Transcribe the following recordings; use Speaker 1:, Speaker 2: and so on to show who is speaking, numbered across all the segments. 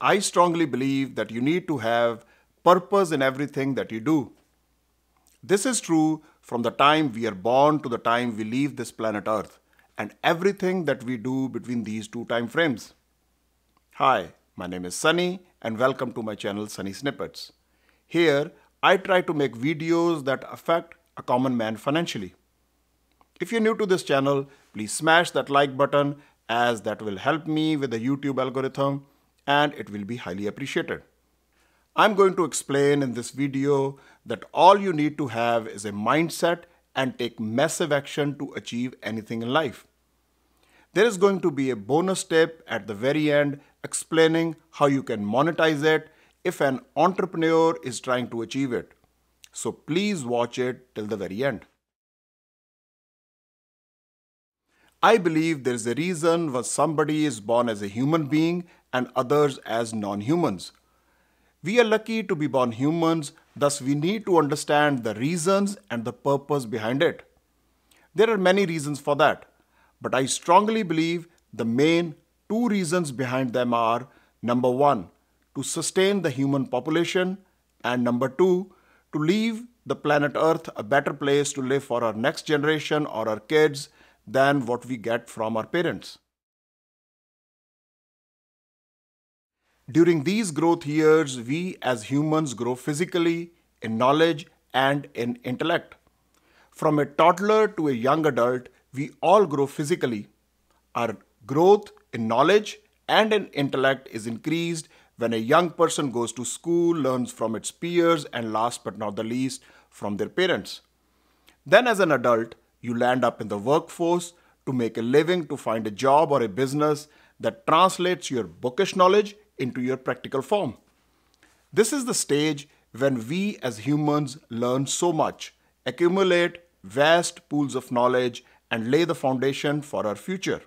Speaker 1: I strongly believe that you need to have purpose in everything that you do. This is true from the time we are born to the time we leave this planet Earth and everything that we do between these two time frames. Hi, my name is Sunny and welcome to my channel Sunny Snippets. Here, I try to make videos that affect a common man financially. If you're new to this channel, please smash that like button as that will help me with the YouTube algorithm and it will be highly appreciated. I'm going to explain in this video that all you need to have is a mindset and take massive action to achieve anything in life. There is going to be a bonus tip at the very end explaining how you can monetize it if an entrepreneur is trying to achieve it. So please watch it till the very end. I believe there's a reason why somebody is born as a human being and others as non humans. We are lucky to be born humans, thus, we need to understand the reasons and the purpose behind it. There are many reasons for that, but I strongly believe the main two reasons behind them are number one, to sustain the human population, and number two, to leave the planet Earth a better place to live for our next generation or our kids than what we get from our parents. During these growth years, we as humans grow physically, in knowledge, and in intellect. From a toddler to a young adult, we all grow physically. Our growth in knowledge and in intellect is increased when a young person goes to school, learns from its peers, and last but not the least, from their parents. Then, as an adult, you land up in the workforce to make a living, to find a job or a business that translates your bookish knowledge into your practical form. This is the stage when we as humans learn so much, accumulate vast pools of knowledge, and lay the foundation for our future.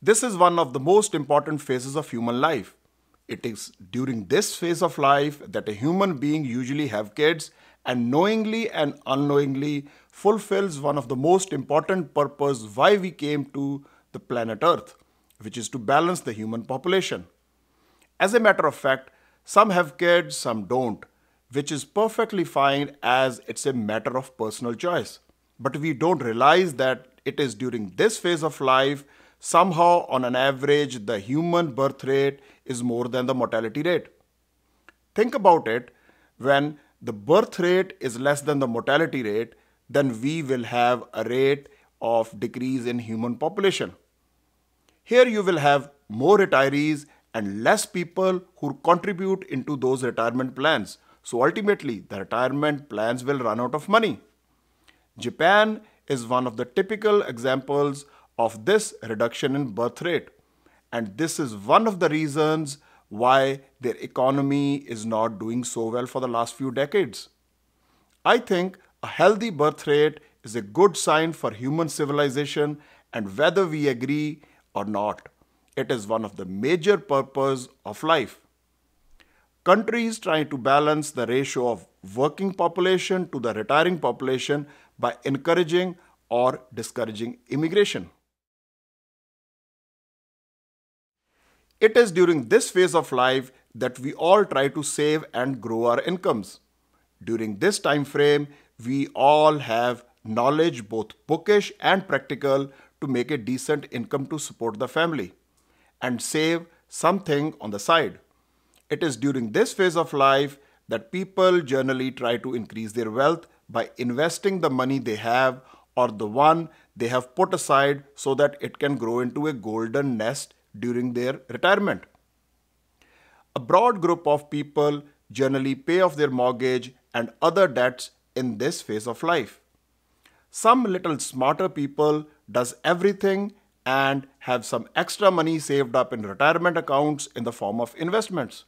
Speaker 1: This is one of the most important phases of human life. It is during this phase of life that a human being usually have kids and knowingly and unknowingly fulfills one of the most important purpose why we came to the planet Earth, which is to balance the human population. As a matter of fact, some have kids, some don't, which is perfectly fine as it's a matter of personal choice. But we don't realize that it is during this phase of life, somehow on an average, the human birth rate is more than the mortality rate. Think about it when the birth rate is less than the mortality rate, then we will have a rate of decrease in human population. Here you will have more retirees and less people who contribute into those retirement plans. So ultimately, the retirement plans will run out of money. Japan is one of the typical examples of this reduction in birth rate. And this is one of the reasons why their economy is not doing so well for the last few decades. I think a healthy birth rate is a good sign for human civilization and whether we agree or not, it is one of the major purpose of life. Countries trying to balance the ratio of working population to the retiring population by encouraging or discouraging immigration. It is during this phase of life that we all try to save and grow our incomes. During this time frame, we all have knowledge, both bookish and practical, to make a decent income to support the family and save something on the side. It is during this phase of life that people generally try to increase their wealth by investing the money they have or the one they have put aside so that it can grow into a golden nest during their retirement. A broad group of people generally pay off their mortgage and other debts in this phase of life. Some little smarter people does everything and have some extra money saved up in retirement accounts in the form of investments.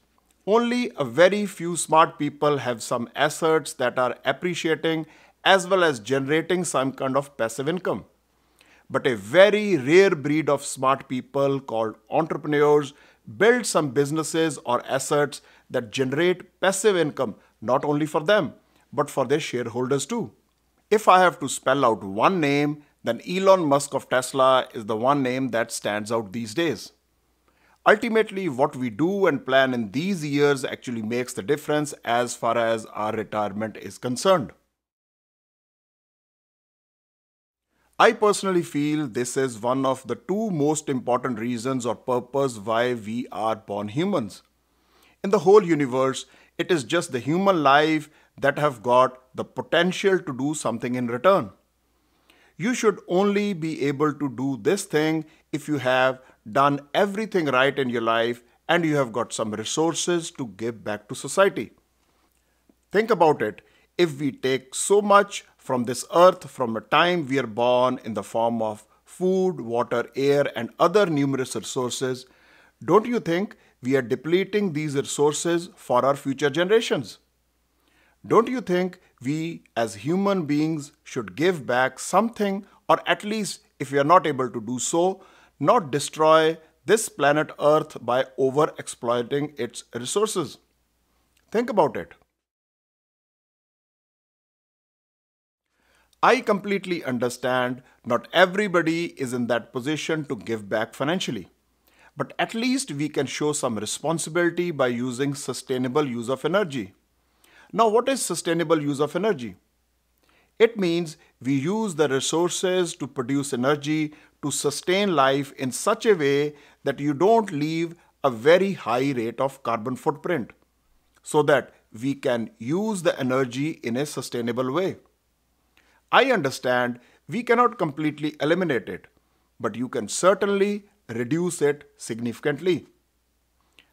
Speaker 1: Only a very few smart people have some assets that are appreciating as well as generating some kind of passive income but a very rare breed of smart people called entrepreneurs build some businesses or assets that generate passive income not only for them, but for their shareholders too. If I have to spell out one name, then Elon Musk of Tesla is the one name that stands out these days. Ultimately, what we do and plan in these years actually makes the difference as far as our retirement is concerned. I personally feel this is one of the two most important reasons or purpose why we are born humans. In the whole universe, it is just the human life that have got the potential to do something in return. You should only be able to do this thing if you have done everything right in your life and you have got some resources to give back to society. Think about it. If we take so much from this earth from a time we are born in the form of food, water, air, and other numerous resources, don't you think we are depleting these resources for our future generations? Don't you think we as human beings should give back something, or at least if we are not able to do so, not destroy this planet Earth by over exploiting its resources? Think about it. I completely understand not everybody is in that position to give back financially. But at least we can show some responsibility by using sustainable use of energy. Now, what is sustainable use of energy? It means we use the resources to produce energy to sustain life in such a way that you don't leave a very high rate of carbon footprint so that we can use the energy in a sustainable way. I understand we cannot completely eliminate it, but you can certainly reduce it significantly.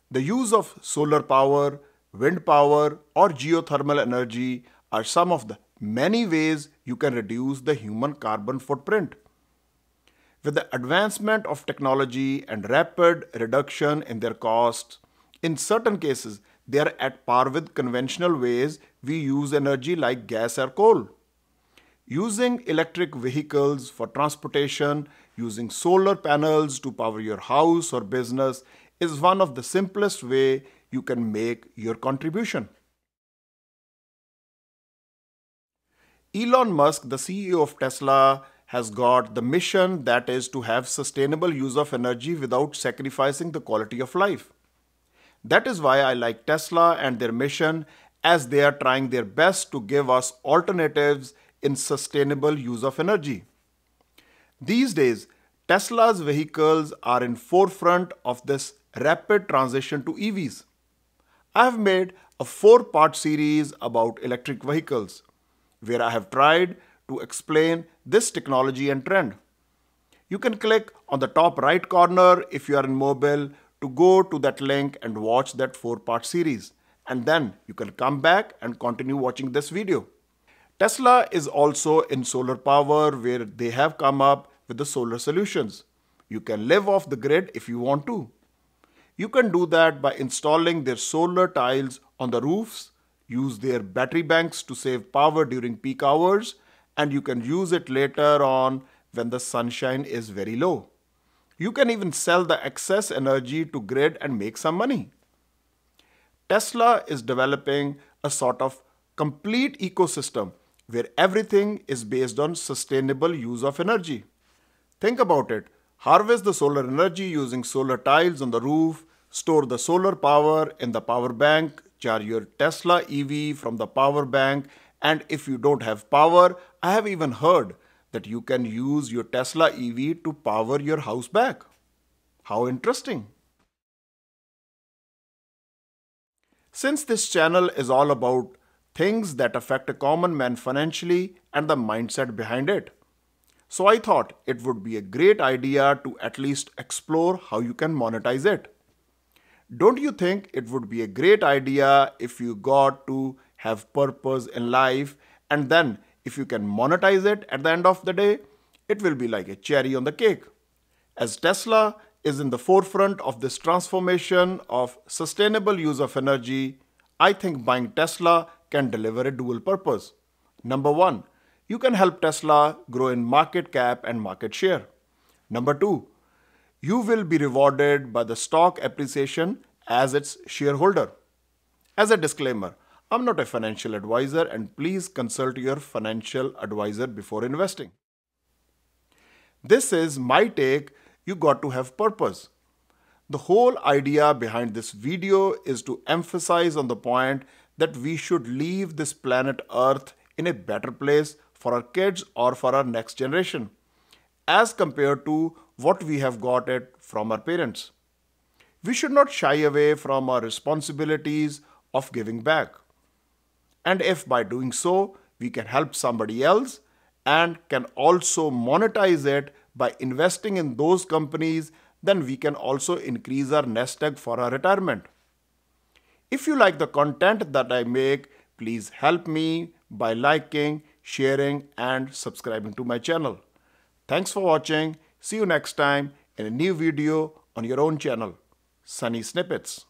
Speaker 1: The use of solar power, wind power, or geothermal energy are some of the many ways you can reduce the human carbon footprint. With the advancement of technology and rapid reduction in their costs, in certain cases, they are at par with conventional ways we use energy like gas or coal using electric vehicles for transportation, using solar panels to power your house or business is one of the simplest way you can make your contribution. Elon Musk, the CEO of Tesla, has got the mission that is to have sustainable use of energy without sacrificing the quality of life. That is why I like Tesla and their mission as they are trying their best to give us alternatives in sustainable use of energy. These days, Tesla's vehicles are in forefront of this rapid transition to EVs. I have made a four-part series about electric vehicles, where I have tried to explain this technology and trend. You can click on the top right corner if you are in mobile to go to that link and watch that four-part series. And then you can come back and continue watching this video. Tesla is also in solar power where they have come up with the solar solutions. You can live off the grid if you want to. You can do that by installing their solar tiles on the roofs, use their battery banks to save power during peak hours, and you can use it later on when the sunshine is very low. You can even sell the excess energy to grid and make some money. Tesla is developing a sort of complete ecosystem where everything is based on sustainable use of energy. Think about it. Harvest the solar energy using solar tiles on the roof, store the solar power in the power bank, charge your Tesla EV from the power bank, and if you don't have power, I have even heard that you can use your Tesla EV to power your house back. How interesting! Since this channel is all about things that affect a common man financially and the mindset behind it. So I thought it would be a great idea to at least explore how you can monetize it. Don't you think it would be a great idea if you got to have purpose in life and then if you can monetize it at the end of the day, it will be like a cherry on the cake. As Tesla is in the forefront of this transformation of sustainable use of energy, I think buying Tesla can deliver a dual purpose. Number one, you can help Tesla grow in market cap and market share. Number two, you will be rewarded by the stock appreciation as its shareholder. As a disclaimer, I'm not a financial advisor and please consult your financial advisor before investing. This is my take, you got to have purpose. The whole idea behind this video is to emphasize on the point that we should leave this planet Earth in a better place for our kids or for our next generation, as compared to what we have got it from our parents. We should not shy away from our responsibilities of giving back. And if by doing so, we can help somebody else and can also monetize it by investing in those companies, then we can also increase our nest egg for our retirement. If you like the content that I make, please help me by liking, sharing and subscribing to my channel. Thanks for watching. See you next time in a new video on your own channel, Sunny Snippets.